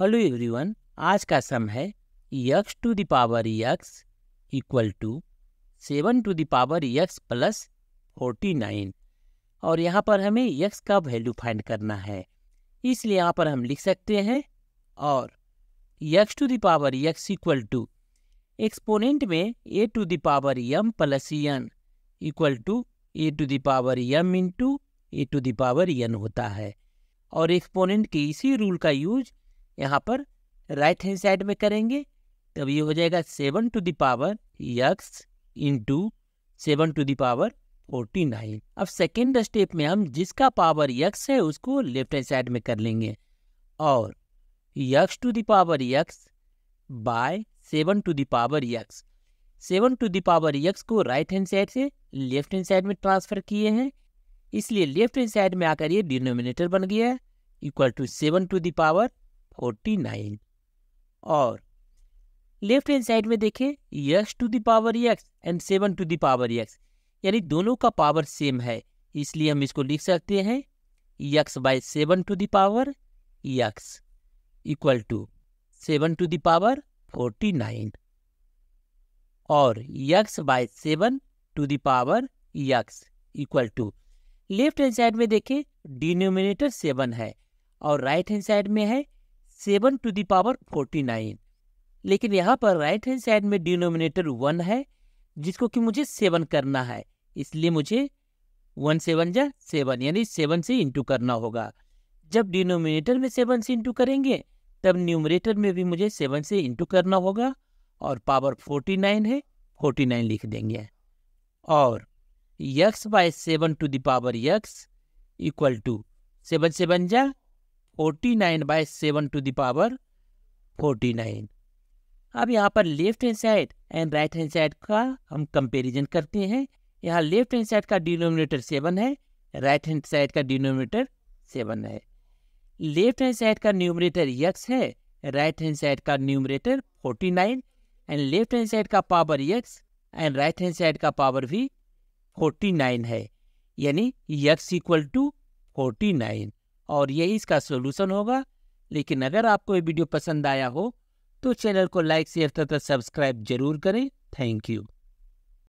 hello everyone आज का sum है x to the power x equal to seven to the power x plus forty nine और यहाँ पर हमें यक्स का वैल्यू फाइंड करना है इसलिए यहाँ पर हम लिख सकते हैं और x to the power x equal to exponent में a to the power m plus n equal to a to the power m into a to the power n होता है और एक्सपोनेंट के इसी रूल का यूज़ यहाँ पर right hand side में करेंगे तब ये हो जाएगा seven to the power x into seven to the power forty nine अब सेकेंड स्टेप में हम जिसका पावर यक्स है उसको लेफ्ट हैंड साइड में कर लेंगे और x to the power x by seven to the power x seven to the power x को राइट हैंड साइड से लेफ्ट हैंड साइड में ट्रांसफर किए हैं इसलिए लेफ्ट हैंड साइड में आकर ये डिनोमिनेटर बन गया है equal to seven to the power forty nine और लेफ्ट हैंड साइड में देखें x to the power x and seven to the power x यानी दोनों का पावर सेम है इसलिए हम इसको लिख सकते हैं x by seven to the power x equal to seven to the power forty nine और x by seven to the power x equal to left hand side में देखें डिनोमिनेटर सेवन है और राइट हैंड साइड में है seven to the power forty nine लेकिन यहाँ पर राइट हैंड साइड में डिनोमिनेटर वन है जिसको कि मुझे सेवन करना है इसलिए मुझे वन सेवन या सेवन यानी सेवन से इंटू करना होगा जब डिनोमिनेटर में सेवन से इंटू करेंगे तब न्यूमरेटर में भी मुझे सेवन से इंटू करना होगा और पावर फोर्टी नाइन है फोर्टी नाइन लिख देंगे और x by seven to the power x equal to seven seven जा forty nine by seven to the power forty nine अब यहाँ पर left hand side and right hand side का हम कंपेरिजन करते हैं यहाँ लेफ्ट हैंड साइड का डिनोमिनेटर सेवन है राइट हैंड साइड का डिनोमिनेटर सेवन है लेफ्ट हैंड साइड का न्यूमरेटर यक्स है राइट हैंड साइड का numerator forty nine and left hand side का power x and right hand side का power भी फोर्टी नाइन है यानी x equal to forty nine और यही इसका सोल्यूशन होगा लेकिन अगर आपको ये वीडियो पसंद आया हो तो चैनल को लाइक शेयर तथा सब्सक्राइब जरूर करें थैंक यू